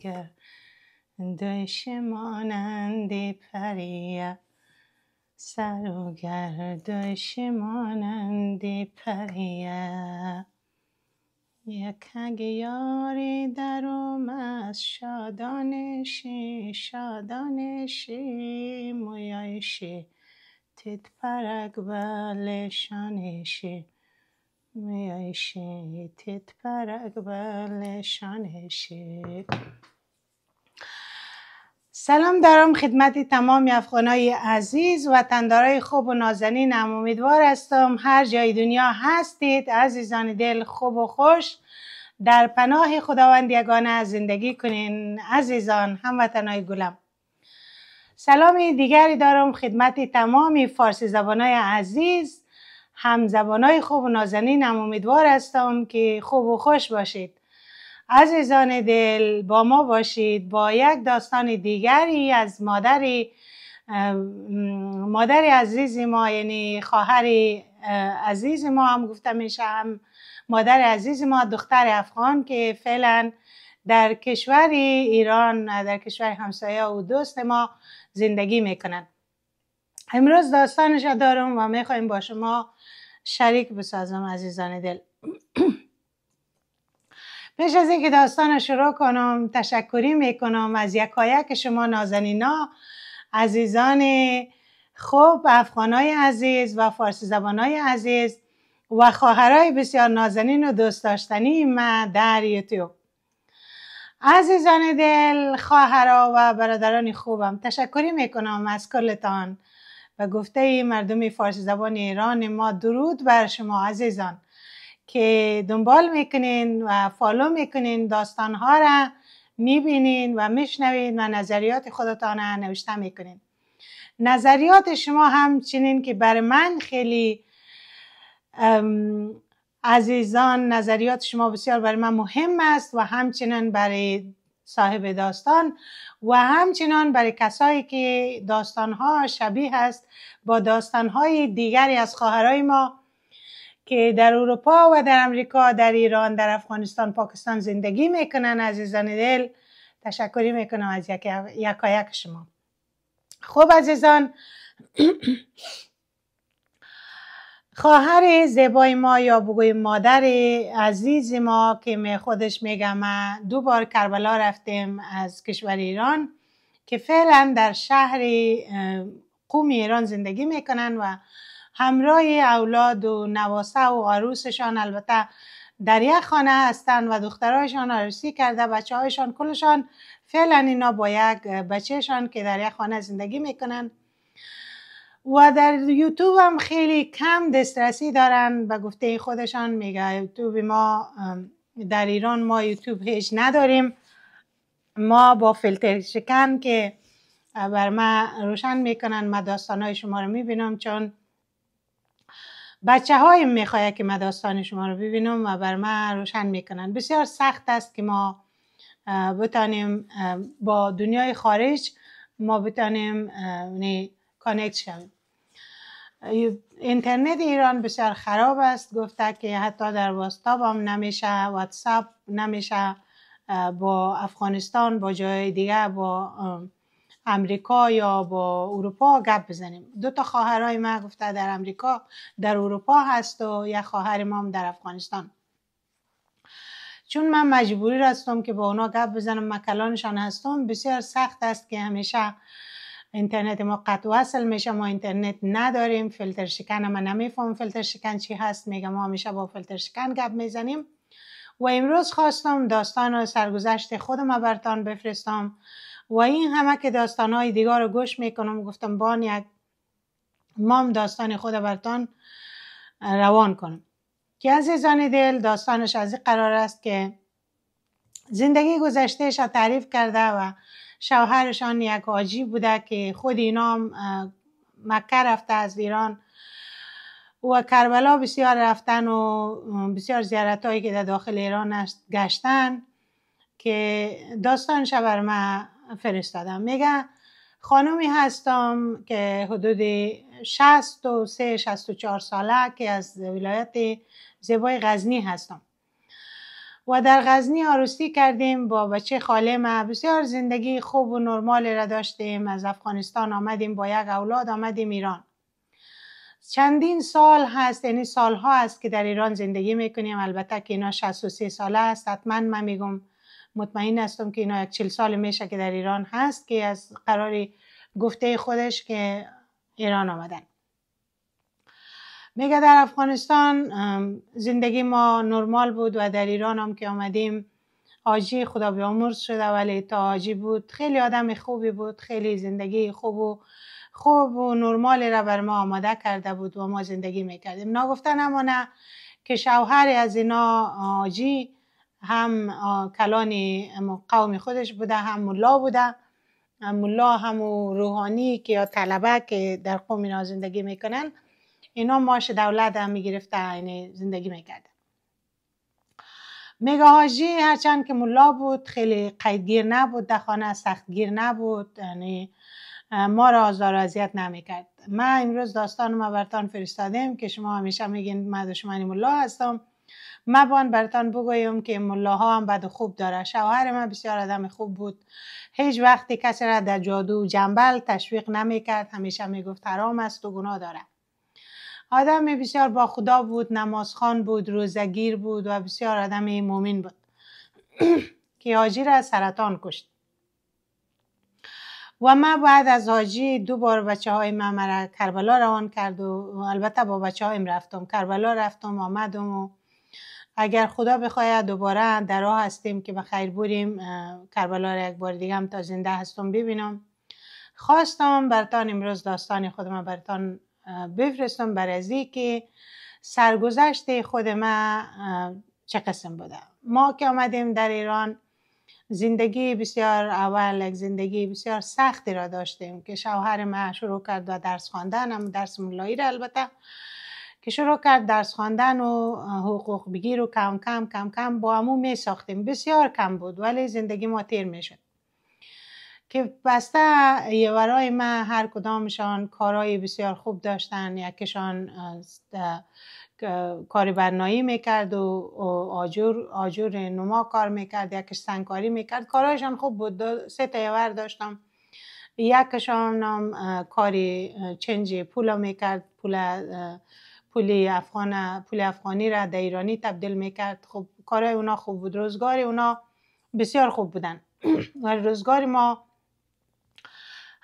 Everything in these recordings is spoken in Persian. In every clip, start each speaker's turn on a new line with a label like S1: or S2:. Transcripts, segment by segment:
S1: گر دایش پریه سر و گردش مانندی پریه یک یاری در اومد شادانشی شادانشی مویایشی تیت پرک بلشانشی ميعيشي شانه شد سلام دارم خدمت تمام افغانای عزیز وطندارای خوب و نازنینم امیدوار هستم هر جای دنیا هستید عزیزان دل خوب و خوش در پناه خداوند یگانه زندگی کنین عزیزان هموطنای گلم سلام دیگری دارم خدمت تمام فارسی زبانای عزیز هم زبانای خوب و نازنینم امیدوار هستم که خوب و خوش باشید عزیزان دل با ما باشید با یک داستان دیگری از مادر مادر عزیز ما یعنی خواهر عزیز ما هم گفته میشه هم مادر عزیز ما دختر افغان که فعلا در کشور ایران در کشور همسایه و دوست ما زندگی میکنند امروز داستانش را دارم و میخوایم با شما شریک بسازم عزیزان دل پیش از اینکه داستان شروع کنم تشکری میکنم از یکایک شما نازنینا عزیزان خوب افغانای عزیز و فارسی زبانای عزیز و خواهرای بسیار نازنین و دوست داشتنی من در یوتیوب عزیزان دل خواهرا و برادران خوبم تشکری میکنم از کلتان و گفته مردم فارسی زبان ایران ما درود بر شما عزیزان که دنبال میکنین و فالو میکنین داستانها را میبینین و میشنوین و نظریات خودتان را نوشته میکنین نظریات شما همچنین که بر من خیلی عزیزان نظریات شما بسیار برای من مهم است و همچنین برای صاحب داستان و همچنان برای کسایی که داستانها شبیه است با داستانهای دیگری از خواهرای ما که در اروپا و در امریکا در ایران در افغانستان پاکستان زندگی میکنن عزیزان دل تشکری میکنم از یک, یک شما خب عزیزان خواهر زیبای ما یا بگوی مادر عزیز ما که می خودش میگم ما دو بار کربلا رفتیم از کشور ایران که فعلا در شهر قوم ایران زندگی میکنن و همراه اولاد و نواسه و عروسشان البته در یک خانه هستن و دخترهایشان عروسی کرده بچه هایشان کلشان فعلا اینا با یک بچهشان که در یک خانه زندگی میکنن و در یوتیوب هم خیلی کم دسترسی دارن و گفته خودشان میگه یوتیوب ما در ایران ما یوتیوب هیچ نداریم ما با فیلتر شکن که بر ما روشن میکنن داستان های شما رو میبینم چون بچه های که ما داستان شما رو ببینم و بر ما روشن میکنن بسیار سخت است که ما بتانیم با دنیای خارج ما بتانیم کانکت یعنی شویم اینترنت ایران بسیار خراب است گفته که حتی در واتساپ هم نمیشه واتساپ نمیشه با افغانستان با جای دیگه با امریکا یا با اروپا گپ بزنیم دو تا خواهرای ما گفته در امریکا در اروپا هست و یک خواهر ما هم در افغانستان چون من مجبوری هستم که با اونا گپ بزنم مکلانشان هستم بسیار سخت است که همیشه اینترنت ما قطع وصل میشه ما اینترنت نداریم فیلتر شکن ما نمیفهم فیلتر شکن چی هست میگم ما همیشه با فیلتر شکن گپ میزنیم و امروز خواستم داستان و سرگذشت خودم برتان بفرستم و این همه که داستان های دیگر رو گوش میکنم گفتم بان یک مام داستان خود برتان روان کنم که عزیزان دل داستانش از این قرار است که زندگی گذشتهش تعریف کرده و شوهرشان یک آجی بوده که خود اینا مکه رفته از ایران و کربلا بسیار رفتن و بسیار زیارت هایی که در داخل ایران است گشتن که داستان بر ما فرستادم میگه خانمی هستم که حدود 63 64 ساله که از ولایت زیبای غزنی هستم و در غزنی آرستی کردیم با بچه خاله ما بسیار زندگی خوب و نرمال را داشتیم از افغانستان آمدیم با یک اولاد آمدیم ایران چندین سال هست یعنی سالها هست که در ایران زندگی میکنیم البته که اینا 63 ساله است حتما من میگم مطمئن هستم که اینا یک چل سال میشه که در ایران هست که از قراری گفته خودش که ایران آمدن میگه در افغانستان زندگی ما نرمال بود و در ایران هم که آمدیم آجی خدا بیامرز شده ولی تا حاجی بود خیلی آدم خوبی بود خیلی زندگی خوب و خوب و نرمال را بر ما آماده کرده بود و ما زندگی میکردیم ناگفته نمانه که شوهر از اینا آجی هم کلان قوم خودش بوده هم ملا بوده ملا هم روحانی که یا طلبه که در قوم اینا زندگی میکنن اینا ماش دولت هم میگرفته یعنی زندگی میگه هاجی هرچند که ملا بود خیلی قیدگیر نبود در خانه سختگیر نبود یعنی ما را آزار اذیت نمیکرد من امروز داستان ما برتان فرستادیم که شما همیشه میگین من دشمنی ملا هستم ما بان برتان بگویم که ملاها هم بد خوب داره شوهر من بسیار آدم خوب بود هیچ وقتی کسی را در جادو جنبل تشویق نمیکرد همیشه میگفت حرام است و گناه داره آدم بسیار با خدا بود نمازخان بود روزگیر بود و بسیار آدم مومین بود که حاجی را سرطان کشت و ما بعد از حاجی دو بار بچه های من مرا کربلا روان کرد و البته با بچه هایم رفتم کربلا رفتم آمدم و اگر خدا بخواید دوباره در راه هستیم که به خیر بریم کربلا را یک بار دیگه هم تا زنده هستم ببینم خواستم برتان امروز داستان خودم برتان بفرستم بر از که سرگذشت خود ما چه قسم بوده ما که آمدیم در ایران زندگی بسیار اول یک زندگی بسیار سختی را داشتیم که شوهر ما شروع کرد و درس خواندن هم درس ملایی را البته که شروع کرد درس خواندن و حقوق بگیر و کم کم کم کم با امو می ساختیم بسیار کم بود ولی زندگی ما تیر می شد که بسته یورای ما هر کدامشان کارهای بسیار خوب داشتن یکشان کار برنایی میکرد و آجور, آجور نما کار میکرد یکش سنگکاری میکرد کارهایشان خوب بود سه یور داشتم یکشان هم کاری چنج پولا میکرد پول پولی افغان پول افغانی را در ایرانی تبدیل میکرد خب کارهای اونا خوب بود روزگاری اونا بسیار خوب بودن و روزگار ما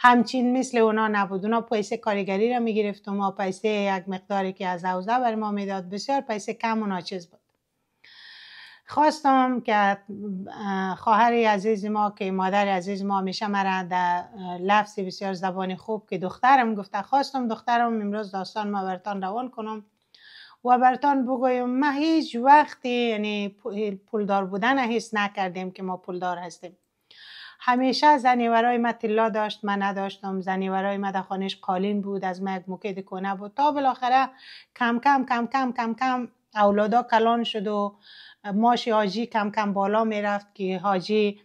S1: همچین مثل اونا نبود اونا پیسه کارگری را میگرفت و ما پیسه یک مقداری که از حوزه بر ما میداد بسیار پیسه کم و ناچیز بود خواستم که خواهر عزیز ما که مادر عزیز ما میشه مرا در لفظ بسیار زبان خوب که دخترم گفته خواستم دخترم امروز داستان ما برتان روان کنم و برتان بگویم ما هیچ وقتی یعنی پولدار بودن حس نکردیم که ما پولدار هستیم همیشه زنی ورای ما داشت من نداشتم زنی ورای ما در خانش قالین بود از ما یک مکید کنه بود تا بالاخره کم کم کم کم کم کم اولادا کلان شد و ماش حاجی کم کم بالا می رفت که حاجی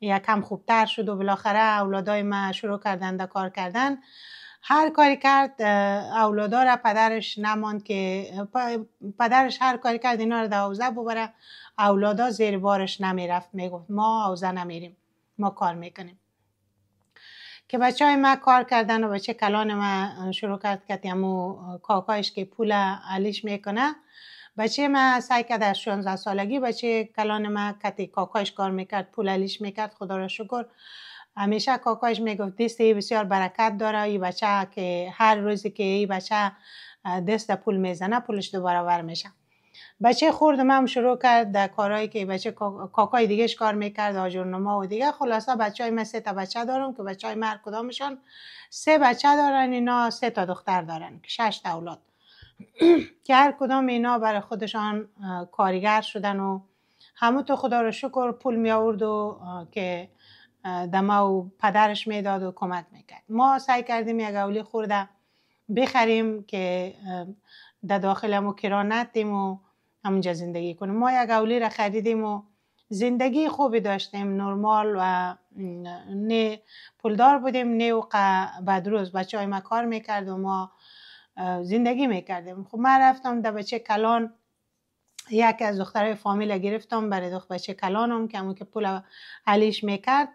S1: یکم خوبتر شد و بالاخره اولادای ما شروع کردن در کار کردن هر کاری کرد اولادا را پدرش نماند که پدرش هر کاری کرد اینا را در حوزه ببره اولادا زیر بارش می گفت ما حوزه نمیریم ما کار میکنیم که بچه های ما کار کردن و بچه کلان ما شروع کرد که امو کاکایش که پول علیش میکنه بچه ما سعی کرد از 16 سالگی بچه کلان ما کتی کاکایش کار میکرد پول علیش میکرد خدا را شکر همیشه کاکایش میگفت ای بسیار برکت داره ای بچه که هر روزی که ای بچه دست پول میزنه پولش دوباره ور میشه بچه خورد هم شروع کرد در کارهایی که بچه کاکای دیگهش کار میکرد نما و دیگه خلاصا بچه های من سه تا بچه دارم که بچه های مرد کدامشان سه بچه دارن اینا سه تا دختر دارن شش تا اولاد که هر کدام اینا برای خودشان کاریگر شدن و همون تو خدا رو شکر پول می آورد و که دما و پدرش میداد و کمک میکرد ما سعی کردیم یک اولی خورده بخریم که در داخل همو کرا و همونجا زندگی کنیم ما یک اولی را خریدیم و زندگی خوبی داشتیم نرمال و نه پولدار بودیم نه و روز بچه های ما کار میکرد و ما زندگی میکردیم خب من رفتم در بچه کلان یک از دخترهای فامیل گرفتم برای دخت بچه کلانم که همون که پول علیش میکرد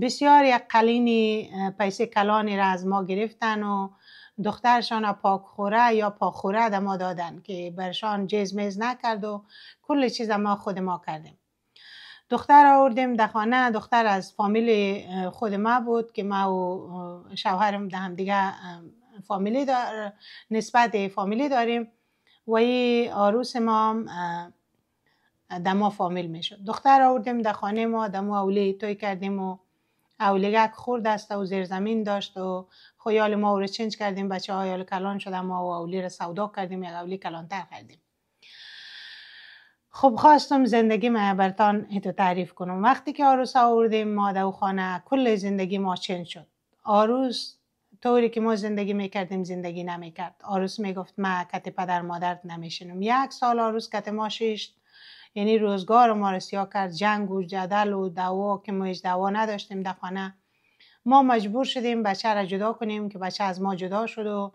S1: بسیار یک قلینی پیسه کلانی را از ما گرفتن و دخترشان پاکخوره یا پاکخوره ما دادن که برشان جز میز نکرد و کل چیز ما خود ما کردیم دختر آوردیم در خانه دختر از فامیل خود ما بود که ما و شوهرم در هم دیگه فامیلی دار... نسبت فامیلی داریم و این آروس ما ما فامیل میشد دختر آوردیم در خانه ما دما اولی توی کردیم و اولگک خورد است و زمین داشت و خیال ما رو چنج کردیم بچه های کلان شده ما و اولی رو سودا کردیم یک اولی کلانتر کردیم خب خواستم زندگی ما برتان هیتو تعریف کنم وقتی که آروس آوردیم ما دو خانه کل زندگی ما چنج شد آروس طوری که ما زندگی میکردیم زندگی نمیکرد آروس میگفت ما کت پدر مادرت نمیشنم. یک سال آروس کت ما شیشت یعنی روزگار ما رو سیاه کرد جنگ و جدل و دوا که ما هیچ دوا نداشتیم در خانه ما مجبور شدیم بچه را جدا کنیم که بچه از ما جدا شد و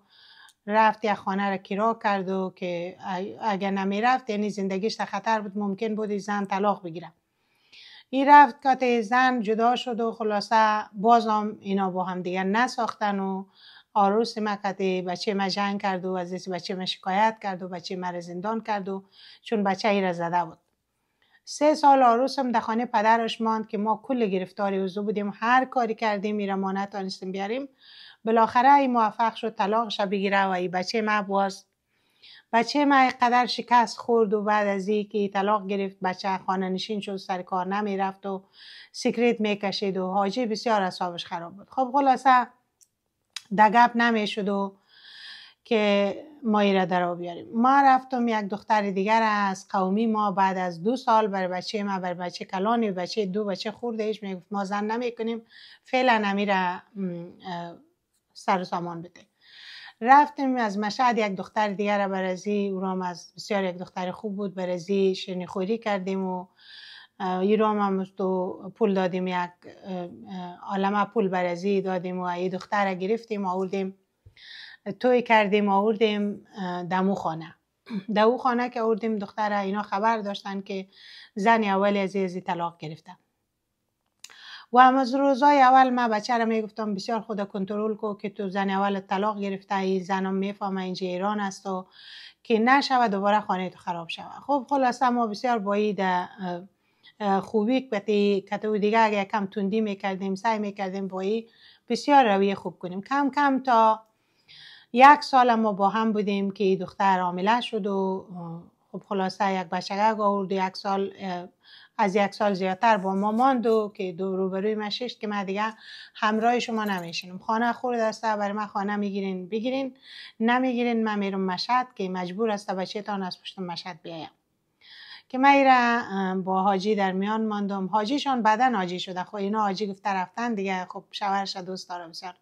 S1: رفت یا خانه را کرا کرد و که اگر نمی رفت یعنی زندگیش خطر بود ممکن بود زن طلاق بگیرم این رفت کات زن جدا شد و خلاصه هم اینا با هم دیگر نساختن و آروس مکت بچه ما جنگ کرد و از بچه ما شکایت کرد و بچه ما زندان کرد و چون بچه ای را زده بود سه سال هم در خانه پدرش ماند که ما کل گرفتاری اوزو بودیم هر کاری کردیم میره ما نتانستیم بیاریم بالاخره ای موفق شد طلاقشو بگیره و ای بچه ما باز بچه ما قدر شکست خورد و بعد از ای که طلاق گرفت بچه خانه نشین شد سر کار نمی رفت و سیکریت میکشید و حاجی بسیار اصابش خراب بود خب خلاصه دگب نمی شد و که ما را در ما رفتم یک دختر دیگر از قومی ما بعد از دو سال بر بچه ما بر بچه کلانی بچه دو بچه خورده ایش میگفت ما زن نمی کنیم فعلا نمیره سر و سامان بده رفتیم از مشهد یک دختر دیگر برازی او از بسیار یک دختر خوب بود برزی شنی خوری کردیم و ایرام هم تو پول دادیم یک عالمه پول برزی دادیم و ای دختر گرفتیم آوردیم توی کردیم آوردیم دمو خانه دمو خانه که آوردیم دختر اینا خبر داشتن که زن اول از ازی طلاق گرفته و از روزای اول ما بچه را میگفتم بسیار خود کنترل کو که تو زن اول طلاق گرفته ای زنم میفهمه اینجا ایران است و که نشود دوباره خانه تو خراب شود خب خلاصه ما بسیار باید خوبی کتی و دیگه اگر کم تندی میکردیم سعی میکردیم بایی بسیار روی خوب کنیم کم کم تا یک سال ما با هم بودیم که دختر عامله شد و خب خلاصه یک بچگه آورد و یک سال از یک سال زیادتر با ما ماند و که دو روبروی من شش که من دیگه همراه شما نمیشینم خانه خورد است برای من خانه میگیرین بگیرین نمیگیرین من میرم مشهد که مجبور است بچه تان از پشت مشهد بیایم که من ایره با حاجی در میان ماندم حاجیشان بدن حاجی شده خب اینا حاجی گفته رفتن دیگه خب شوهرش دوست دارم بسیار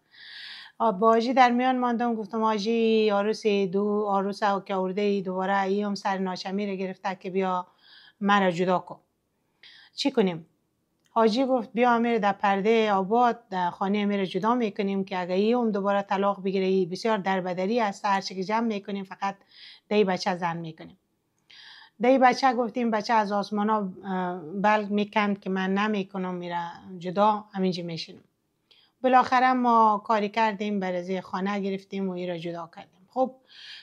S1: آجی در میان ماندم گفتم آجی آروس دو آروس او که آورده ای دوباره هم سر ناشمی رو گرفته که بیا مرا جدا کن چی کنیم آجی گفت بیا امیر در پرده آباد در خانه امیر جدا میکنیم که اگه هم دوباره طلاق بگیره ای بسیار دربدری است هر که جمع میکنیم فقط دی بچه زن میکنیم دی بچه گفتیم بچه از آسمان ها بلگ میکند که من نمیکنم میره جدا همینجی میشینم بالاخره ما کاری کردیم برزی خانه گرفتیم و ای را جدا کردیم خب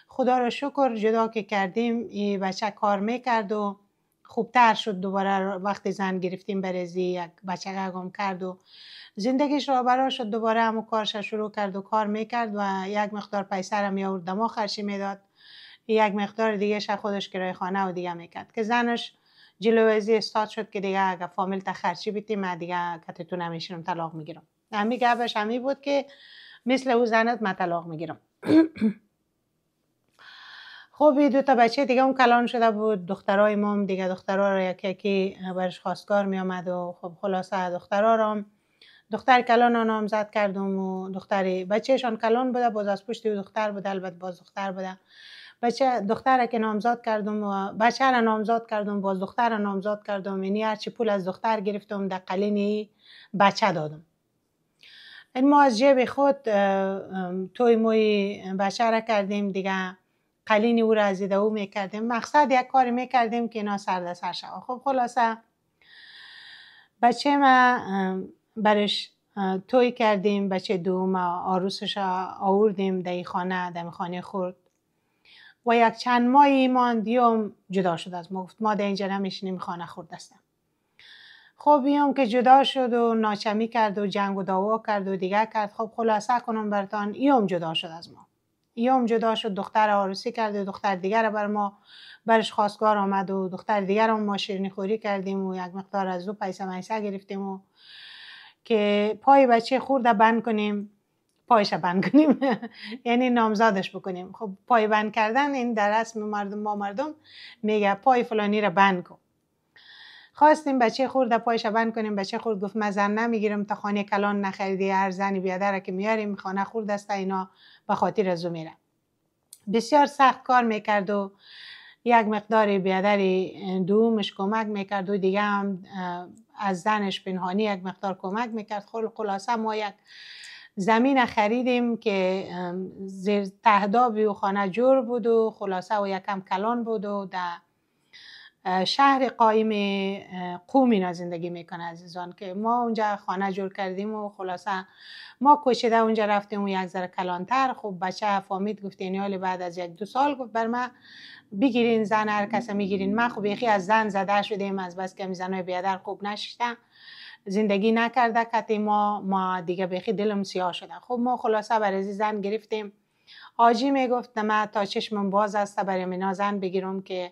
S1: خدا را شکر جدا که کردیم ای بچه کار میکرد و خوبتر شد دوباره وقتی زن گرفتیم برزی یک بچه گم کرد و زندگیش را برا شد دوباره همو کارش شروع کرد و کار میکرد و یک مقدار پیسر هم یاور دما خرشی میداد یک مقدار دیگه خودش کرای خانه و دیگه میکرد که زنش جلوزی استاد شد که دیگه اگر فامیل تا خرچی دیگه کتتو همیشنم طلاق میگیرم همی گبش همی بود که مثل او زنت من طلاق میگیرم خب دو تا بچه دیگه اون کلان شده بود دخترای ما دیگه دخترا را یکی یکی برش خواستگار می آمد و خب خلاصه دخترا را دختر کلان هم نامزد کردم و دختری بچهشان کلان بوده باز از پشت دختر بوده البته باز دختر بوده بچه دختر که نامزاد کردم و بچه را نامزاد کردم باز دختر را نامزاد کردم یعنی هرچی پول از دختر گرفتم در قلین بچه دادم این یعنی ما از جیب خود توی موی بشره کردیم دیگه قلین او را از او میکردیم مقصد یک کاری میکردیم که اینا سر در سر خب خلاصه بچه ما برش توی کردیم بچه دوم آروسش آوردیم در خانه در خانه خورد و یک چند ماه ایمان دیوم جدا شد از ما گفت ما در اینجا نمیشینیم خانه خورد استم. خب هم که جدا شد و ناچمی کرد و جنگ و دعوا کرد و دیگه کرد خب خلاصه کنم برتان ایوم جدا شد از ما ایوم جدا شد دختر عروسی کرد و دختر دیگر بر ما برش خواستگار آمد و دختر دیگر ما شیرینی خوری کردیم و یک مقدار از او پیسه میسه گرفتیم و که پای بچه خورده بند کنیم پایش بند کنیم یعنی نامزادش بکنیم خب پای بند کردن این در رسم مردم ما مردم میگه پای فلانی را بند کن خواستیم بچه خورده پایش بند کنیم بچه خورد گفت من زن نمیگیرم تا خانه کلان نخریدی هر زنی بیادر که میاریم خانه خورد است اینا به خاطر از میره بسیار سخت کار میکرد و یک مقدار بیادر دومش کمک میکرد و دیگه هم از زنش پنهانی یک مقدار کمک میکرد خلاصه ما یک زمین خریدیم که زیر تهدابی و خانه جور بود و خلاصه و یکم کلان بود و شهر قایم قوم اینا زندگی میکنه عزیزان که ما اونجا خانه جور کردیم و خلاصه ما کوشیده اونجا رفتیم و یک ذره کلانتر خب بچه فامید گفتین یعنی حال بعد از یک دو سال گفت بر من بگیرین زن هر کس میگیرین من خب از زن زده ایم از بس که زنای بیادر خوب نشیدن زندگی نکرده کتی ما ما دیگه بخی دلم سیاه شده خب ما خلاصه برای زن گرفتیم آجی میگفت ما تا چشمم باز است برای منا زن بگیرم که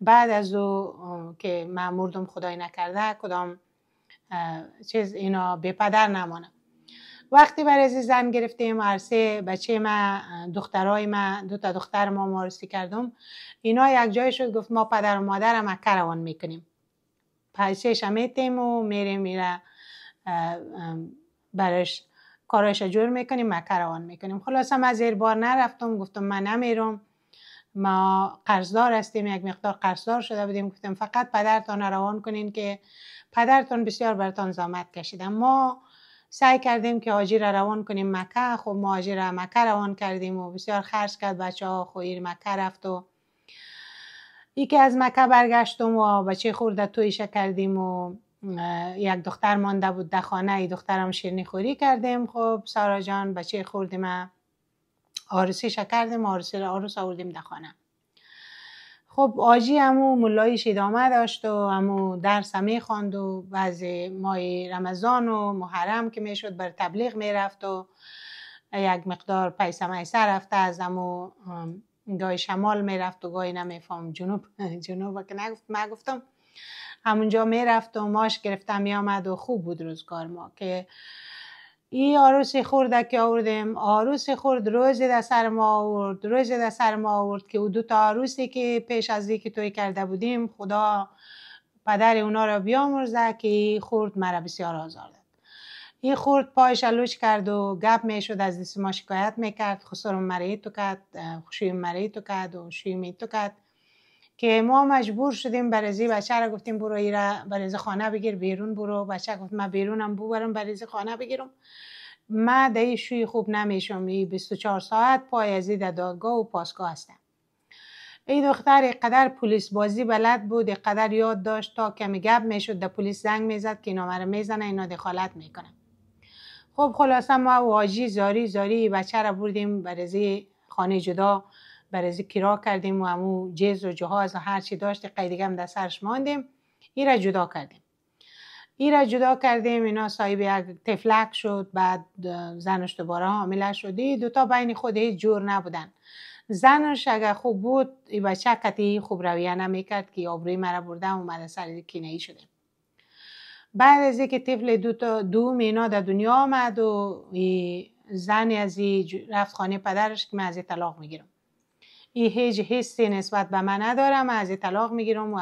S1: بعد از او که من مردم خدای نکرده کدام چیز اینا به پدر نمانه وقتی برای زن گرفتیم عرصه بچه ما دخترای ما دو تا دختر ما مارسی کردم اینا یک جای شد گفت ما پدر و مادر ما کروان میکنیم پشش میتیم و میریم میره برش کارایش جور میکنیم ما کروان میکنیم خلاص من زیر بار نرفتم گفتم من نمیرم ما قرضدار هستیم یک مقدار قرضدار شده بودیم گفتم فقط پدرتان روان کنین که پدرتان بسیار برتان زحمت کشیدن ما سعی کردیم که حاجی را روان کنیم مکه خب ما حاجی مکه روان کردیم و بسیار خرج کرد بچه ها خویر مکه رفت و یکی از مکه برگشتم و بچه خورده تویشه کردیم و یک دختر مانده بود ده خانه ای دخترم شیرنی خوری کردیم خب سارا جان بچه خوردیم آرسی کردیم آرسی رو آرس آوردیم در خانه خب آجی امو ملای شیدامه داشت و امو درس همه خواند و بعض مای رمضان و محرم که میشد بر تبلیغ میرفت و یک مقدار پیسه سر رفته از امو گای شمال میرفت و گاهی نمیفهم جنوب جنوب که نگفت من گفتم همونجا میرفت و ماش گرفتم میامد و خوب بود روزگار ما که ای خورده که آوردیم آروسی خورد روز در سر ما آورد روز در سر ما آورد که او دو تا آروسی که پیش از که توی کرده بودیم خدا پدر اونا را بیامرزه که ای خورد مرا بسیار آزار داد ای خورد پایش لوچ کرد و گپ میشد از دست ما شکایت میکرد خسرم مره تو کرد خوشیم مرای تو کرد و شویم تو کرد که ما مجبور شدیم برزی بچه را گفتیم برو ایره برزی خانه بگیر بیرون برو بچه گفت من بیرونم ببرم برزی خانه بگیرم ما دهی شوی خوب نمیشم ای 24 ساعت پای از در دادگاه و پاسگاه هستم این دختر قدر پلیس بازی بلد بود قدر یاد داشت تا کمی گپ میشد در پلیس زنگ میزد که اینا میزنه اینا دخالت میکنه خب خلاصه ما واجی زاری زاری بچه را بردیم برزی خانه جدا برای کرا کردیم و همو جز و جهاز و هر چی داشت قیدگم هم در سرش ماندیم این را جدا کردیم این را جدا کردیم اینا صاحب یک تفلک شد بعد زنش دوباره حامله شدی دوتا بین خود هیچ جور نبودن زنش اگر خوب بود ای بچه کتی خوب رویه نمیکرد که آبروی مرا بردم و مرا سر کینه ای بعد از اینکه طفل دو تا دو اینا در دنیا آمد و زن از ای رفت خانه پدرش که من از طلاق میگیرم ای هیچ حسی نسبت به من ندارم از طلاق میگیرم و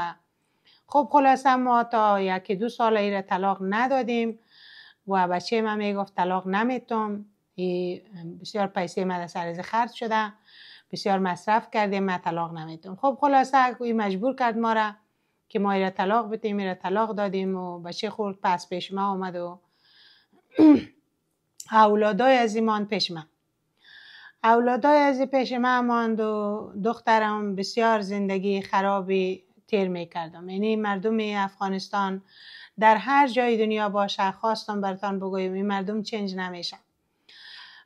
S1: خب خلاصه ما تا یکی دو سال ایره طلاق ندادیم و بچه من میگفت طلاق نمیتم بسیار پیسه من در سرز خرج شده بسیار مصرف کردیم من طلاق نمیتم خب خلاصه این مجبور کرد ما را که ما ایره طلاق بدیم ایره طلاق دادیم و بچه خورد پس پیش ما آمد و اولادای از ایمان پیش من اولادای از پیش ما ماند و دخترم بسیار زندگی خرابی تیر می کردم یعنی مردم افغانستان در هر جای دنیا باشه خواستم برتان بگویم این مردم چنج نمیشن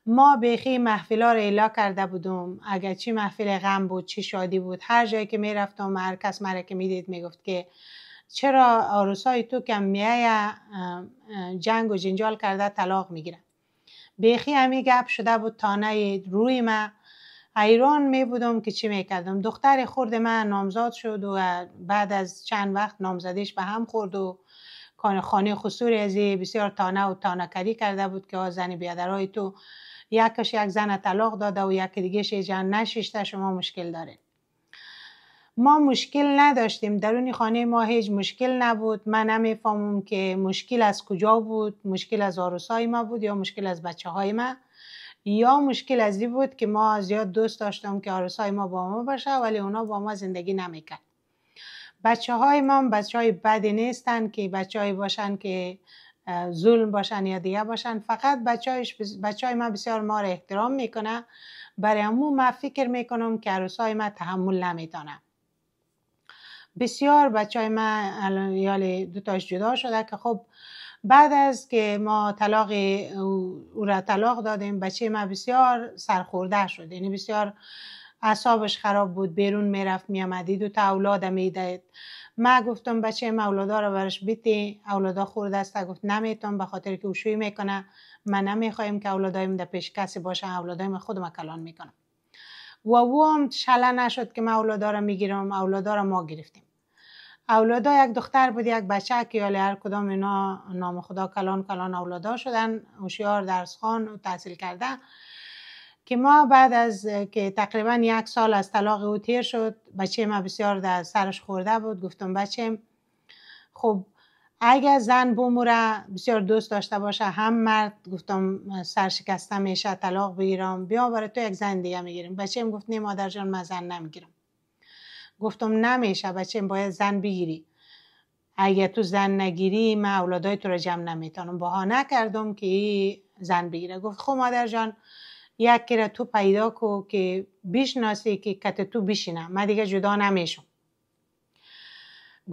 S1: ما بیخی محفلا رو ایلا کرده بودم اگر چی محفل غم بود چی شادی بود هر جایی که رفتم هر کس مره که میدید میگفت که چرا آروسای تو که میای جنگ و جنجال کرده طلاق میگیرن بیخی همی گپ شده بود تانه روی من ایران می بودم که چی میکردم دختر خورد من نامزاد شد و بعد از چند وقت نامزدیش به هم خورد و خانه خسوری از بسیار تانه و تانکری کرده بود که زن بیادرهای تو یکش یک زن طلاق داده و یک دیگه شیجن نشیشته شما مشکل داره ما مشکل نداشتیم درون خانه ما هیچ مشکل نبود من نمیفهمم که مشکل از کجا بود مشکل از آروسای ما بود یا مشکل از بچه های ما یا مشکل از این بود که ما زیاد دوست داشتم که آروسای ما با ما باشه ولی اونا با ما زندگی نمیکرد بچه های ما بچه های بدی نیستن که بچه های باشن که ظلم باشن یا دیگه باشن فقط بچه, بچه های ما بسیار ما احترام میکنه برای امو ما فکر میکنم که های ما تحمل نمیتونم بسیار بچه های من یال دوتاش جدا شده که خب بعد از که ما طلاق او را طلاق دادیم بچه ما بسیار سرخورده شد یعنی بسیار اعصابش خراب بود بیرون میرفت میامدی دو تا اولاد میدهید ما گفتم بچه ما اولادا را برش بیتی اولادا خورده است گفت نمیتونم به خاطر که اوشوی میکنه من نمیخوایم که اولادایم در پیش کسی باشه اولادایم خودم کلان میکنم و او هم شله نشد که من اولادا را میگیرم اولادا را ما گرفتیم اولادا یک دختر بود یک بچه که یاله هر کدام اینا نام خدا کلان کلان اولادا شدن هوشیار درس خان و تحصیل کرده که ما بعد از که تقریبا یک سال از طلاق او تیر شد بچه ما بسیار در سرش خورده بود گفتم بچه خب اگر زن بموره بسیار دوست داشته باشه هم مرد گفتم سرشکسته میشه طلاق بگیرم بیا برای تو یک زن دیگه میگیریم بچه گفت نه مادر جان من زن نمیگیرم گفتم نمیشه بچه باید زن بگیری اگه تو زن نگیری من اولادای تو را جمع نمیتونم باها نکردم که ای زن بگیره گفت خب مادر جان یک را تو پیدا کو که بیشناسی که کت تو بشینه من دیگه جدا نمیشم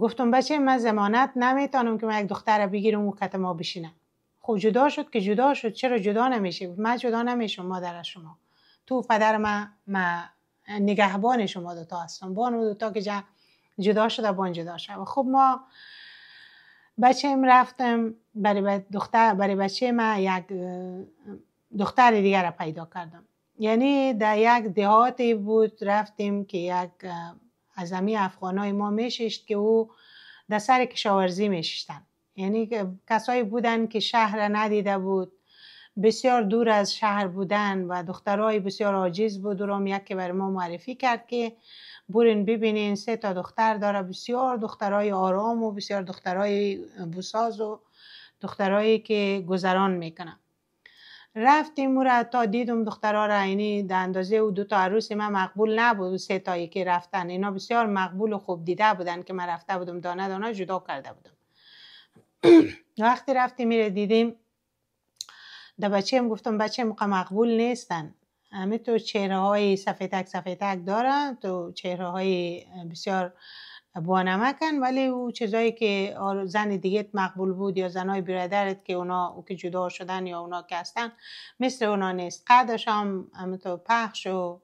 S1: گفتم بچه من زمانت نمیتونم که من یک دختر بگیرم و کت ما بشینه خب جدا شد که جدا شد چرا جدا نمیشه من جدا نمیشم مادر شما تو پدر من, من نگهبان شما دوتا هستم بانو تا که جدا شده بان جدا شد. خب ما بچه ایم رفتم برای, دختر برای بچه من یک دختر دیگر را پیدا کردم یعنی در یک دهاتی بود رفتیم که یک از امی افغانای ما میشیشت که او در سر کشاورزی میششتن. یعنی کسایی بودن که شهر ندیده بود بسیار دور از شهر بودن و دخترای بسیار عاجز بود و رام یک که بر ما معرفی کرد که برین ببینین سه تا دختر داره بسیار دخترای آرام و بسیار دخترای بوساز و دخترایی که گذران میکنن رفتیم مورا تا دیدم دخترها را اینی در اندازه او دو تا عروس من مقبول نبود سه تایی که رفتن اینا بسیار مقبول و خوب دیده بودن که من رفته بودم دانه دانه جدا کرده بودم وقتی رفتیم میره دیدیم در بچه هم گفتم بچه هم مقبول نیستن همه تو چهره های صفیتک صفیتک دارن تو چهره های بسیار نمکن ولی او چیزایی که زن دیگه مقبول بود یا زنای برادرت که اونا او که جدا شدن یا اونا که هستن مثل اونا نیست قدش هم همینطور پخش و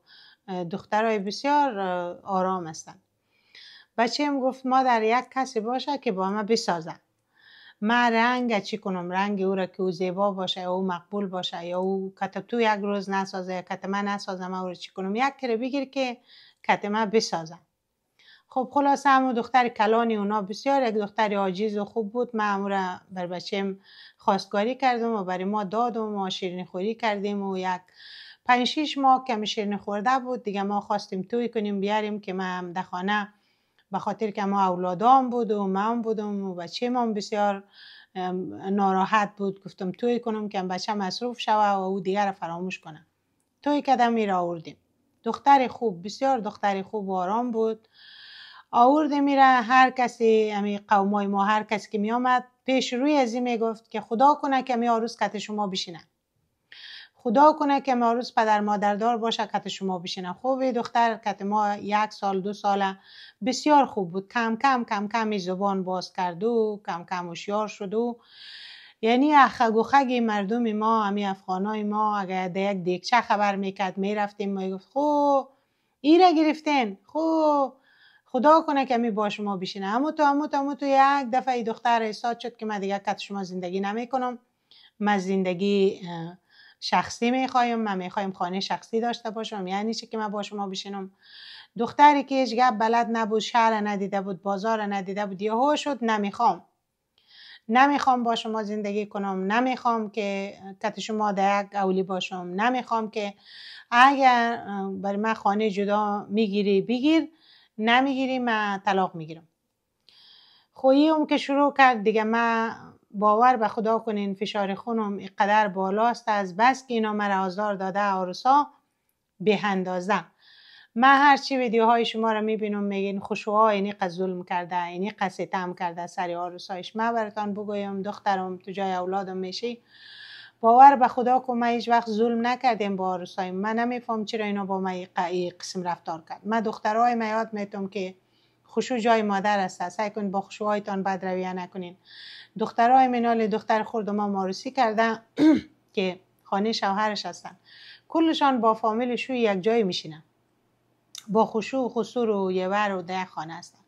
S1: دخترای بسیار آرام هستن بچه هم گفت ما در یک کسی باشه که با ما بسازن ما رنگ چی کنم رنگ او را که او زیبا باشه یا او مقبول باشه یا او کتب تو یک روز نسازه یا کتمه من نسازم او را چی کنم یک کره بگیر که من بسازم خب خلاصه هم دختر کلانی اونا بسیار یک دختر عاجیز و خوب بود من بر بچه خواستگاری کردم و برای ما داد و ما شیرین کردیم و یک پنج شیش ماه کمی شیرین خورده بود دیگه ما خواستیم توی کنیم بیاریم که من در خانه به خاطر که ما اولادام بود و من بودم و بچه ما بسیار ناراحت بود گفتم توی کنم که بچه مصروف شوه و او دیگر را فراموش کنم توی کدم می را آوردیم دختر خوب بسیار دختر خوب و آرام بود آورده میره هر کسی امی یعنی قومای ما هر کسی که میامد پیش روی ازی میگفت که خدا کنه که می آروز کت شما بشینه خدا کنه که آروز پدر مادردار باشه کت شما بشینه خوبه دختر کت ما یک سال دو ساله بسیار خوب بود کم کم کم کم زبان باز کرد و کم کم هوشیار شد و یعنی اخگ و خگ مردم ما امی افغانای ما اگر در یک دیکچه خبر میکرد میرفتیم ما گفت خو خب، ایره گرفتین خو خب، خدا کنه که می با شما بشینه اما تو اما تو اما تو یک دفعه ای دختر احساس شد که من دیگه کت شما زندگی نمی کنم من زندگی شخصی می خواهیم من می خواهیم خانه شخصی داشته باشم یعنی چه که من با شما بشینم دختری که هیچ گپ بلد نبود شهر ندیده بود بازار ندیده بود یهو شد نمیخوام نمیخوام با شما زندگی کنم نمیخوام که کت شما در اولی باشم نمیخوام که اگر برای من خانه جدا میگیری بگیر نمیگیریم من طلاق میگیرم خویی خب اون که شروع کرد دیگه من باور به خدا کنین فشار خونم اینقدر بالاست از بس که اینا مرا آزار داده آرسا به اندازه من هرچی ویدیوهای شما رو میبینم میگین خوشوها قد ظلم کرده قد ستم کرده سری آرسایش من براتان بگویم دخترم تو جای اولادم میشی باور به خدا که ما هیچ وقت ظلم نکردیم با عروسای من نمیفهم چرا اینا با من ای قسم رفتار کرد من دخترای ما یاد میتم که خوشو جای مادر است سعی کن با خوشوهایتان بد رویه نکنین دخترای منال دختر خورد ما ماروسی کردن که خانه شوهرش هستن کلشان با فامیل شو یک جای میشینن با خوشو و خسور و یور و ده خانه هستن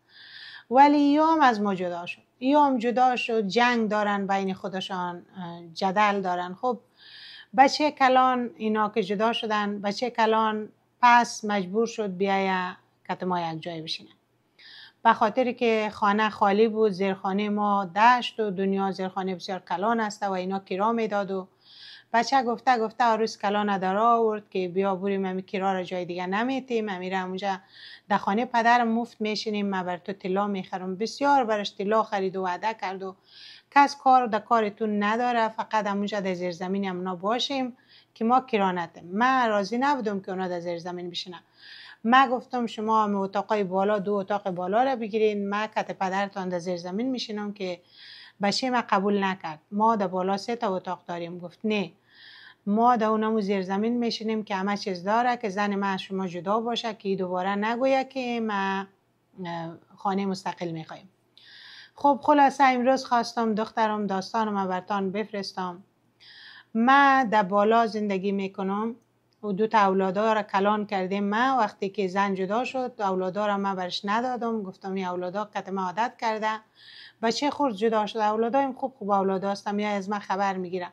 S1: ولی یام از ما جدا شد بیام جدا شد جنگ دارن بین خودشان جدل دارن خب بچه کلان اینا که جدا شدن بچه کلان پس مجبور شد بیای کت ما یک جای بشینه به خاطر که خانه خالی بود زیرخانه ما دشت و دنیا زیرخانه بسیار کلان است و اینا کرا میداد و بچه گفته گفته آروس کلا نداره آورد که بیا بریم امی کرا را جای دیگه نمیتیم امی را اونجا در خانه پدر مفت میشینیم ما بر تو طلا میخرم بسیار برش تلا خرید و وعده کرد و کس کار در کارتون نداره فقط اونجا در زیر زمین امنا باشیم که ما کرا نتیم من راضی نبودم که اونا در زیر زمین بشینم ما گفتم شما هم اتاقای بالا دو اتاق بالا را بگیرین ما کت پدرتان در زیر زمین میشینم که بشه ما قبول نکرد ما در بالا سه تا اتاق داریم گفت نه ما در اونمو زیر زمین میشینیم که همه چیز داره که زن ما از شما جدا باشه که دوباره نگویه که ما خانه مستقل میخواییم خب خلاصه امروز خواستم دخترم داستان ما برتان بفرستم ما در بالا زندگی میکنم و دو تا اولادا کلان کردیم ما وقتی که زن جدا شد اولادا را من برش ندادم گفتم این اولادا ما عادت کرده بچه خورد جدا شد اولادایم خوب خوب اولادا هستم یا از من خبر میگیرم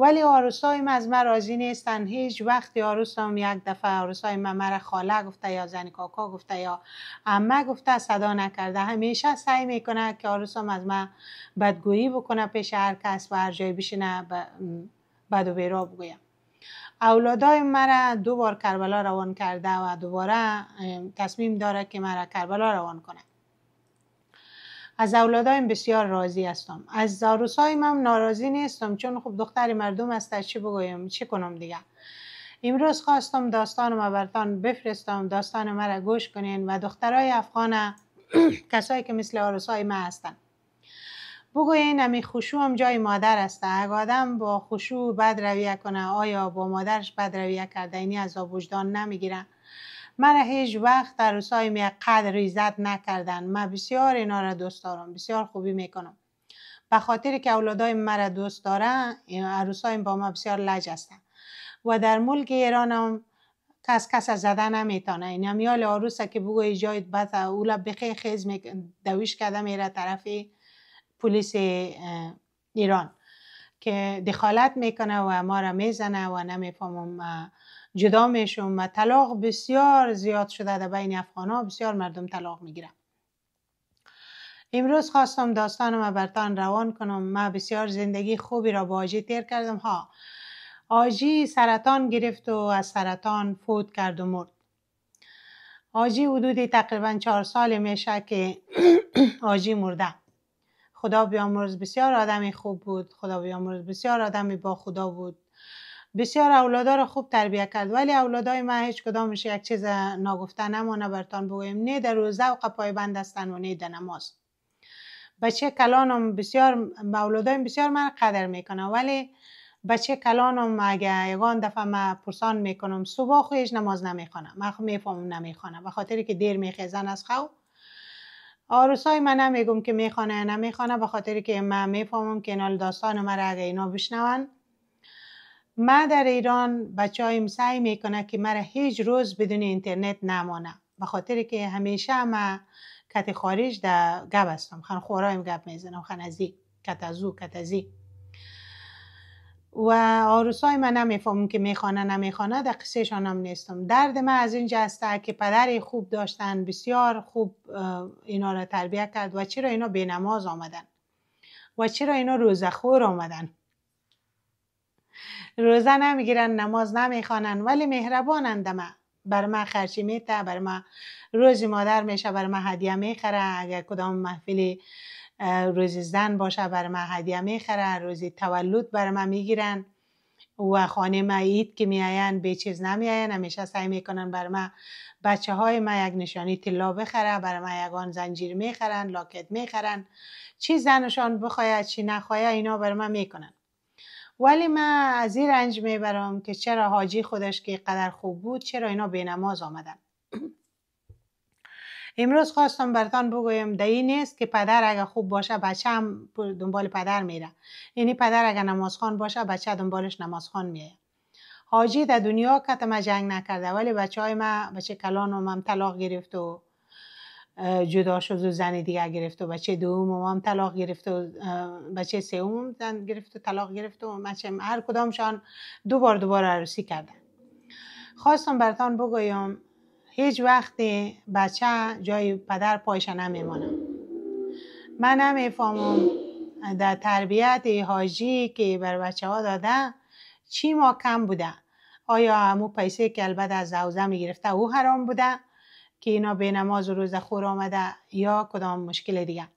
S1: ولی هایم از من راضی نیستن هیچ وقتی هم یک دفعه های من مرا خاله گفته یا زن کاکا گفته یا عمه گفته صدا نکرده همیشه سعی میکنه که آرستام از من بدگویی بکنه پیش هر کس و هر جای بشینه بد و بیرا بگویم اولادای مرا دو بار کربلا روان کرده و دوباره تصمیم داره که مرا کربلا روان کنه از اولادایم بسیار راضی هستم از زاروسایم هم ناراضی نیستم چون خب دختر مردم است چی بگویم چی کنم دیگه امروز خواستم داستان ما برتان بفرستم داستان را گوش کنین و دخترای افغان کسایی که مثل آرسای ما هستن بگوین امی خوشو هم جای مادر است اگه آدم با خوشو بد رویه کنه آیا با مادرش بد رویه کرده اینی از وجدان نمیگیره مرا هیچ وقت در روزهای می قدر ریزت نکردن من بسیار اینا را دوست دارم بسیار خوبی میکنم به خاطر که اولادای مرا دوست دارن عروسایم با ما بسیار لج هستن و در ملک ایرانم کس کس زده نمیتونه این همیال عروس که بگو جای بس اولا بخی خیز دویش کرده میره طرف پلیس ایران که دخالت میکنه و ما را میزنه و نمیفهمم جدا میشون و طلاق بسیار زیاد شده در بین افغان ها بسیار مردم طلاق میگیرن امروز خواستم داستان ما برتان روان کنم ما بسیار زندگی خوبی را با آجی تیر کردم ها آجی سرطان گرفت و از سرطان فوت کرد و مرد آجی حدود تقریبا چهار سال میشه که آجی مرده خدا بیامرز بسیار آدمی خوب بود خدا بیامرز بسیار آدمی با خدا بود بسیار اولادا رو خوب تربیه کرد ولی اولادای ما هیچ کدامش یک چیز ناگفته نمانه برتان بگویم نه در روزه و بند هستن و نه در نماز بچه کلانم بسیار اولادایم بسیار من قدر میکنه ولی بچه کلانم اگه یگان دفعه ما پرسان میکنم صبح خویش نماز نمیخونه من میفهمم نمیخونه به خاطر که دیر میخیزن از خو آروسای من نمیگم که میخونه یا به خاطر که من میفهمم که اینال داستان مرا اگه اینا بشنون ما در ایران بچه سعی میکنه که مرا هیچ روز بدون اینترنت نمانه به خاطر که همیشه ما کت خارج در گب هستم خان خورایم گب میزنم خان ازی کت کتازی. کت و آروسای من نمیفهمم که میخوانه نمیخوانه در قصه هم نیستم درد من از اینجا است که پدر خوب داشتن بسیار خوب اینا را تربیه کرد و چرا اینا به نماز آمدن و چرا اینا روزخور آمدن روزه نمیگیرن نماز نمیخوانن ولی مهربانند ما بر ما خرچی میته بر ما روز مادر میشه بر ما هدیه میخره اگر کدام محفلی روز زن باشه بر ما هدیه میخره روزی تولد بر ما میگیرن و خانه ما عید که میاین به چیز نمیاین همیشه سعی میکنن بر ما بچه های ما یک نشانی تلا بخره بر ما یکان زنجیر میخرن لاکت میخرن چی زنشان بخواید چی نخواید اینا بر ما میکنن ولی من از این رنج میبرم که چرا حاجی خودش که قدر خوب بود چرا اینا به نماز آمدن امروز خواستم برتان بگویم ده این نیست که پدر اگر خوب باشه بچه هم دنبال پدر میره یعنی پدر اگر نمازخان باشه بچه دنبالش نمازخان میره حاجی در دنیا کت جنگ نکرده ولی بچه های ما بچه کلان و هم طلاق گرفت و جدا شد و زن دیگه گرفت و بچه دوم هم طلاق گرفت و بچه سوم زن گرفت و طلاق گرفت و بچه هر کدامشان دو بار دوبار عروسی کردن خواستم برتان بگویم هیچ وقتی بچه جای پدر پایش نمیمانم من نمیفهمم در تربیت حاجی که بر بچه ها داده چی ما کم بوده آیا امو پیسه که البته از زوزه می گرفته او حرام بوده که اینا به نماز و روز خور آمده یا کدام مشکل دیگه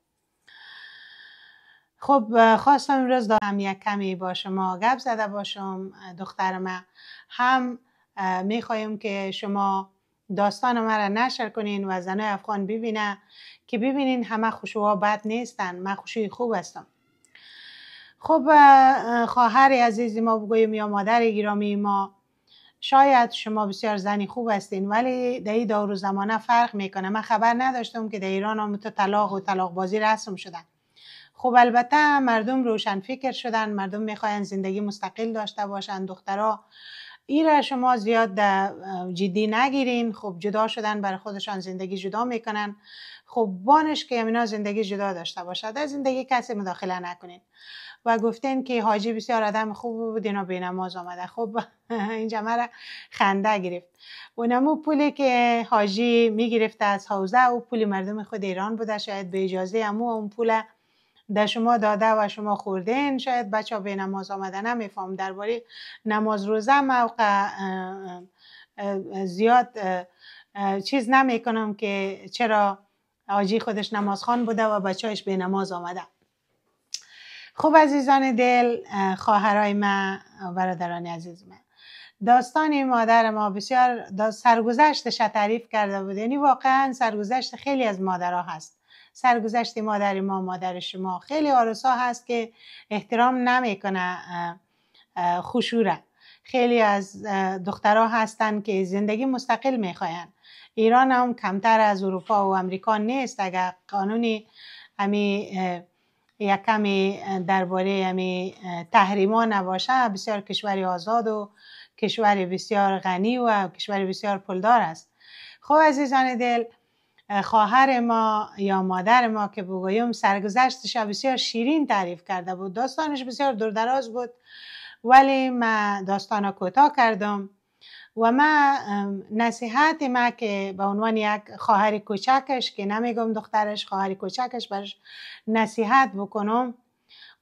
S1: خب خواستم امروز دارم یک کمی با شما گپ زده باشم دخترم هم میخوایم که شما داستان ما را نشر کنین و زنای افغان ببینه که ببینین همه خوشوها بد نیستن من خوشوی خوب هستم خب خواهر عزیزی ما بگویم یا مادر گرامی ما شاید شما بسیار زنی خوب هستین ولی در این دور و زمانه فرق میکنه من خبر نداشتم که در ایران هم تو طلاق و طلاق بازی رسم شدن خب البته مردم روشن فکر شدن مردم میخواین زندگی مستقل داشته باشن دخترها را شما زیاد جدی نگیرین خب جدا شدن برای خودشان زندگی جدا میکنن خب بانش که امینا زندگی جدا داشته باشد از زندگی کسی مداخله نکنین و گفتن که حاجی بسیار آدم خوب بود اینا به نماز آمده خب اینجا مرا خنده گرفت اونمو پولی که حاجی میگرفت از حوزه او پول مردم خود ایران بوده شاید به اجازه امو اون پول در شما داده و شما خوردین شاید بچه ها به نماز آمده نمیفهم درباره نماز روزه موقع زیاد چیز نمیکنم که چرا حاجی خودش نمازخوان بوده و بچهش به نماز آمده خوب عزیزان دل خواهرای ما برادران عزیز من داستان مادر ما بسیار سرگذشتش تعریف کرده بود یعنی واقعا سرگذشت خیلی از مادرها هست سرگذشت مادر ما مادر شما خیلی آرسا هست که احترام نمیکنه خشوره خیلی از دخترها هستند که زندگی مستقل میخواین ایران هم کمتر از اروپا و امریکا نیست اگر قانونی همی یک کمی درباره همی یعنی، تحریما نباشه بسیار کشوری آزاد و کشوری بسیار غنی و کشوری بسیار پولدار است خب عزیزان دل خواهر ما یا مادر ما که بگویم سرگذشتش بسیار شیرین تعریف کرده بود داستانش بسیار دردراز بود ولی من داستان کوتاه کردم و ما نصیحت ما که به عنوان یک خواهر کوچکش که نمیگم دخترش خواهر کوچکش برش نصیحت بکنم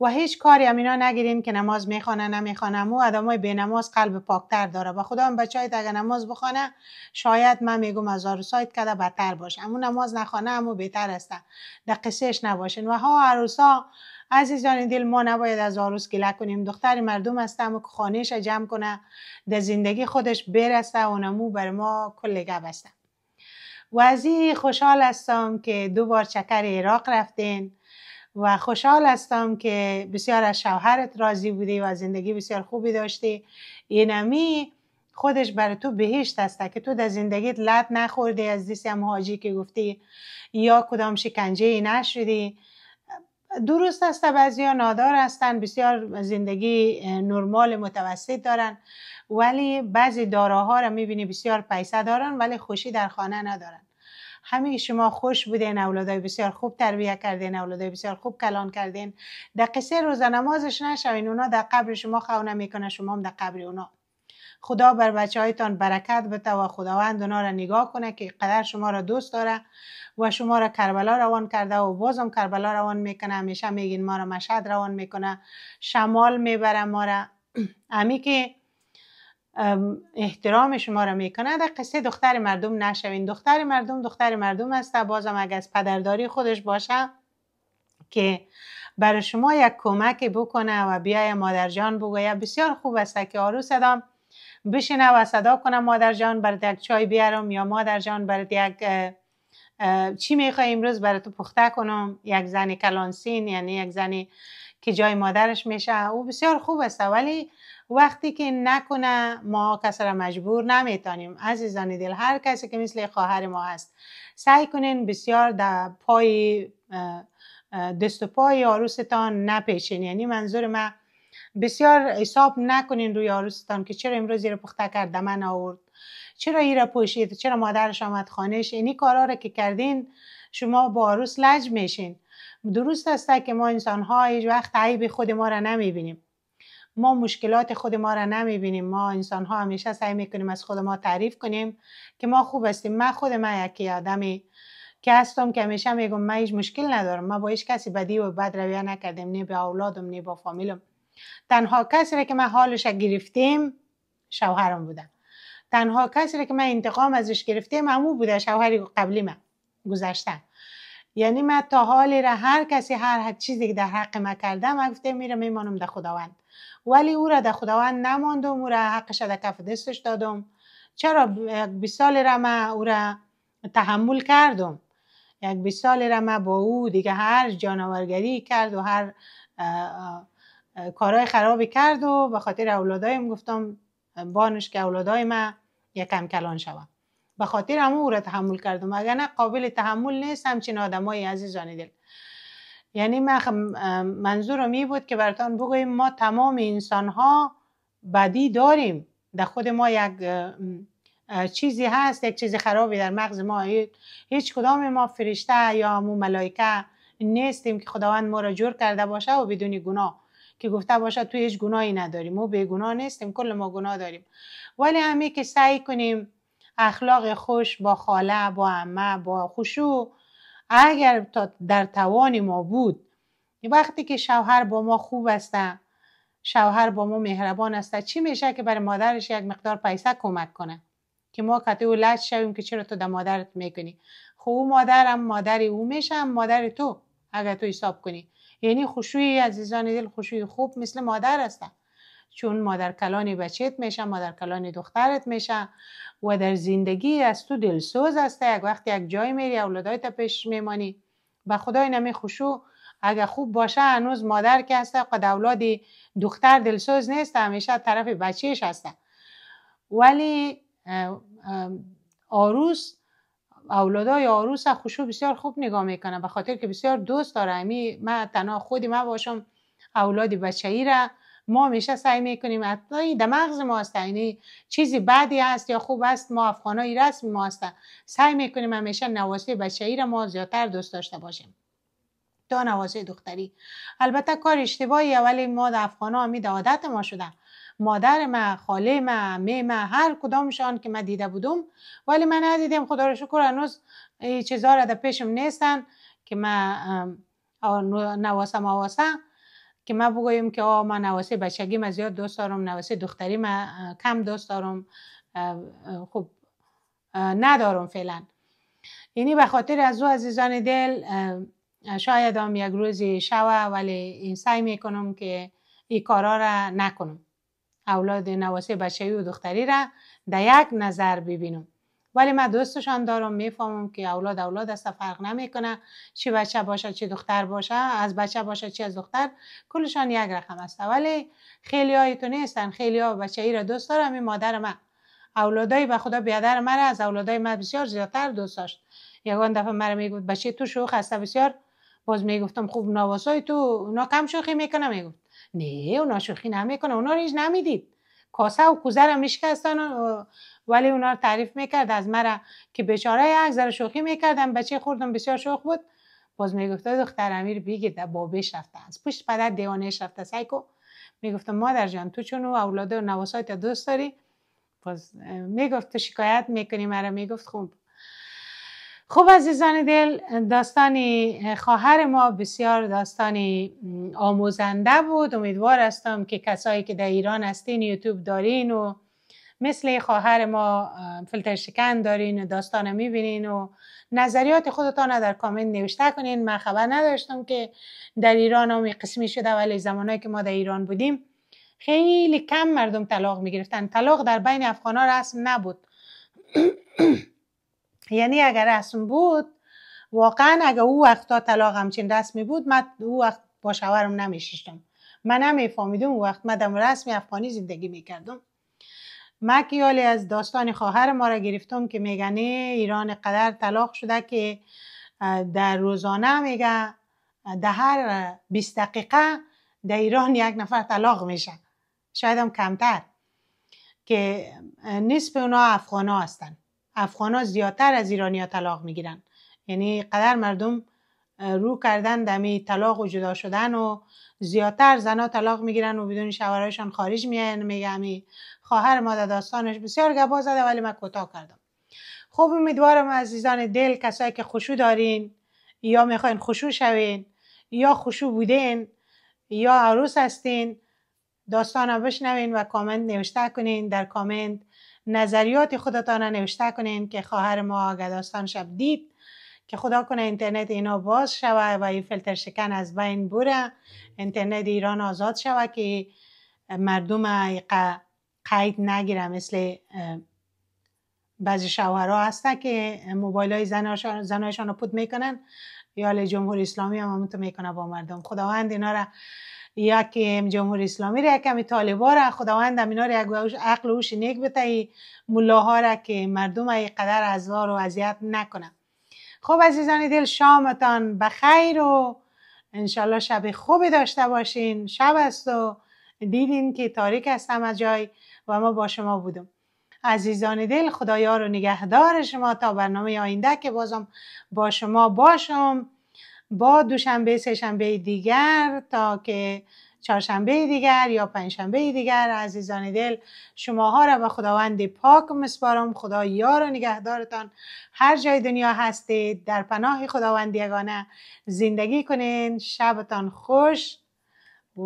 S1: و هیچ کاری هم اینا نگیرین که نماز میخوانه نمیخوانه مو ادمای به نماز قلب پاکتر داره و خدا هم بچه اگر نماز بخوانه شاید من میگم از سایت کده بدتر باشه اما نماز نخوانه امو بهتر هسته در قصهش نباشین و ها عروسا عزیزان دل ما نباید از آروس گله کنیم دختر مردم هستم و که خانهش جمع کنه در زندگی خودش برسته و نمو بر ما کل گب هستم و خوشحال هستم که دو بار چکر عراق رفتین و خوشحال هستم که بسیار از شوهرت راضی بودی و زندگی بسیار خوبی داشتی اینمی خودش برای تو بهشت هسته که تو در زندگیت لط نخوردی از دیسی هم حاجی که گفتی یا کدام شکنجه ای نشدی درست است ها نادار هستن بسیار زندگی نرمال متوسط دارن ولی بعضی داراها را میبینی بسیار پیسه دارن ولی خوشی در خانه ندارن همین شما خوش بودین اولادای بسیار خوب تربیه کردین اولادای بسیار خوب کلان کردین در قصه روز نمازش نشوین اونا در قبر شما خونه میکنه شما هم در قبر اونا خدا بر بچه هایتان برکت بده و خداوند اونا را نگاه کنه که قدر شما را دوست داره و شما را کربلا روان کرده و بازم کربلا روان میکنه همیشه میگین ما را مشهد روان میکنه شمال میبره ما را امی که احترام شما را میکنه در قصه دختر مردم نشوین دختر مردم دختر مردم است بازم اگر از پدرداری خودش باشه که برای شما یک کمک بکنه و بیای مادر جان بگویه بسیار خوب است که آروس صدام بشینه و صدا کنم مادر جان برات یک چای بیارم یا مادر جان برات یک چی میخوای امروز برات پخته کنم یک زن کلانسین یعنی یک زنی که جای مادرش میشه او بسیار خوب است ولی وقتی که نکنه ما کس را مجبور نمیتانیم عزیزان دل هر کسی که مثل خواهر ما هست سعی کنین بسیار در پای دست و پای عروستان نپیشین یعنی منظور من بسیار حساب نکنین روی عروستان که چرا امروز زیر پخته کرد من آورد چرا این را پوشید چرا مادرش آمد خانش اینی کارا را که کردین شما با عروس لج میشین درست است که ما انسان ها هیچ وقت عیب خود ما را نمیبینیم ما مشکلات خود ما را نمیبینیم ما انسان ها همیشه سعی میکنیم از خود ما تعریف کنیم که ما خوب هستیم من خود من یکی آدمی که هستم که همیشه میگم من هیچ مشکل ندارم ما با هیچ کسی بدی و بد رویه نکردیم نه به اولادم نه با فامیلم تنها کسی را که من حالش گرفتیم شوهرم بودم تنها کسی را که من انتقام ازش گرفتیم امو بوده شوهر قبلی من گذشتن یعنی من تا حالی را هر کسی هر, هر چیزی که در حق من کردم من گفتم میره میمانم در خداوند ولی او را در خداوند نماندم او را حقش در کف دستش دادم چرا بیس سال را من او را تحمل کردم یک بیس سال را من با او دیگه هر جانورگری کرد و هر کارهای خرابی کرد و به خاطر اولادایم گفتم بانش که اولادای من یکم کلان شوم به خاطر همون را تحمل کردم اگر نه قابل تحمل نیست همچین آدمای عزیزان دل یعنی من منظورم این بود که براتان بگویم ما تمام انسان ها بدی داریم در خود ما یک چیزی هست یک چیز خرابی در مغز ما هیچ کدام ما فرشته یا ملائکه نیستیم که خداوند ما را جور کرده باشه و بدون گناه که گفته باشد تو هیچ گناهی نداریم ما به گناه نیستیم کل ما گناه داریم ولی همه که سعی کنیم اخلاق خوش با خاله با عمه با خوشو اگر تا در توان ما بود وقتی که شوهر با ما خوب است شوهر با ما مهربان است چی میشه که برای مادرش یک مقدار پیسه کمک کنه که ما قطعه او لج شویم که چرا تو در مادرت میکنی خب او مادرم مادر او میشه هم مادر تو اگر تو حساب کنی یعنی خوشوی عزیزان دل خوشوی خوب مثل مادر هستن چون مادر کلانی بچهت میشه مادر کلانی دخترت میشه و در زندگی از تو دلسوز هسته یک وقت یک جای میری اولادایت پیش میمانی به خدای نمی خوشو اگه خوب باشه هنوز مادر که هسته قد اولادی دختر دلسوز نیست همیشه طرف بچهش هسته ولی آروز اولادای آروس خوشو بسیار خوب نگاه میکنه به خاطر که بسیار دوست داره امی من تنها خودی من باشم اولاد ای را ما میشه سعی میکنیم اطلاعی در مغز ما هست یعنی چیزی بعدی هست یا خوب است ما افغانای رسم ما سعی میکنیم همیشه نواسه ای را ما زیادتر دوست داشته باشیم تا نواسه دختری البته کار اشتباهی ولی ما در افغانها می عادت ما شده مادر ما، خاله ما، می ما، هر کدامشان که من دیده بودم ولی من ندیدم خدا رو شکر هنوز چیزا را در پیشم نیستن که من نواسه مواسه که من بگویم که آه من نواسه بچگی من زیاد دوست دارم نواسه دختری من کم دوست دارم خوب ندارم فعلا یعنی به خاطر از او عزیزان دل شاید هم یک روزی شوه ولی این سعی میکنم که این کارا را نکنم اولاد نواسه بچهی و دختری را در یک نظر ببینم ولی من دوستشان دارم میفهمم که اولاد اولاد است فرق نمیکنه چی بچه باشه چی دختر باشه از بچه باشه چی از دختر کلشان یک رقم است ولی خیلی های تو نیستن خیلی ها بچه ای را دوست دارم این مادر من اولادای به خدا بیادر مره از اولادای من بسیار زیادتر دوست داشت یکان دفعه مرا میگفت بچه تو شوخ هسته بسیار باز میگفتم خوب نواسای تو اونا کم شوخی میکنه میگفت نه اونا شوخی نمیکنه اونا رو هیچ نمیدید کاسه و کوزه رو میشکستن ولی اونا رو تعریف میکرد از مرا که بیچاره یک ذره شوخی میکردم بچه خوردم بسیار شوخ بود باز میگفته دختر امیر بگید در رفته از پشت پدر دیوانهش رفته سایکو میگفتم مادر جان تو چون اولاد و نواسایت دوست داری باز میگفت تو شکایت میکنی مرا میگفت خوب. خب عزیزان دل داستان خواهر ما بسیار داستان آموزنده بود امیدوار هستم که کسایی که در ایران هستین یوتیوب دارین و مثل خواهر ما فلتر شکن دارین و داستان میبینین و نظریات خودتان در کامنت نوشته کنین من خبر نداشتم که در ایران هم قسمی شده ولی زمانی که ما در ایران بودیم خیلی کم مردم طلاق میگرفتن طلاق در بین افغان ها رسم نبود یعنی اگر رسم بود واقعا اگر او وقتا طلاق همچین رسمی بود من او وقت با شوهرم نمیشیشتم من نمیفهمیدم او وقت من در رسم افغانی زندگی میکردم من که از داستان خواهر ما را گرفتم که میگنه ایران قدر طلاق شده که در روزانه میگه در هر 20 دقیقه در ایران یک نفر طلاق میشه شاید هم کمتر که نصف اونا افغان هستن افغان ها زیادتر از ایرانی ها طلاق میگیرن یعنی قدر مردم رو کردن دمی طلاق و جدا شدن و زیادتر زنا طلاق میگیرن و بدون شوهرایشان خارج میان میگمی خواهر ما داستانش بسیار گبا زده ولی من کوتاه کردم خوب امیدوارم عزیزان دل کسایی که خوشو دارین یا میخواین خوشو شوین یا خوشو بودین یا عروس هستین داستان رو بشنوین و کامنت نوشته کنین در کامنت نظریات خودتان را نوشته کنین که خواهر ما گداستان شب دید که خدا کنه اینترنت اینا باز شوه و این فلتر شکن از بین بره اینترنت ایران آزاد شوه که مردم قید نگیره مثل بعضی شوهرها هسته که موبایل های زنهایشان رو پود میکنن یا جمهوری اسلامی هم همونطور میکنه با مردم خداوند اینا را که جمهوری اسلامی را کمی طالبا را خداوندم اینا را یک عقل و نیک بتهی ملاها را که مردم ای قدر از و اذیت نکنم خب عزیزان دل شامتان بخیر و انشالله شب خوبی داشته باشین شب است و دیدین که تاریک است همه جای و ما با شما بودم عزیزان دل خدایا رو نگهدار شما تا برنامه آینده که بازم با شما باشم با دوشنبه سه شنبه دیگر تا که چهارشنبه دیگر یا پنجشنبه دیگر عزیزان دل شماها را به خداوند پاک مسپارم خدا یار و نگهدارتان هر جای دنیا هستید در پناه خداوند یگانه زندگی کنین شبتان خوش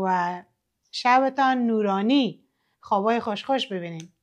S1: و شبتان نورانی خوابای خوش خوش ببینید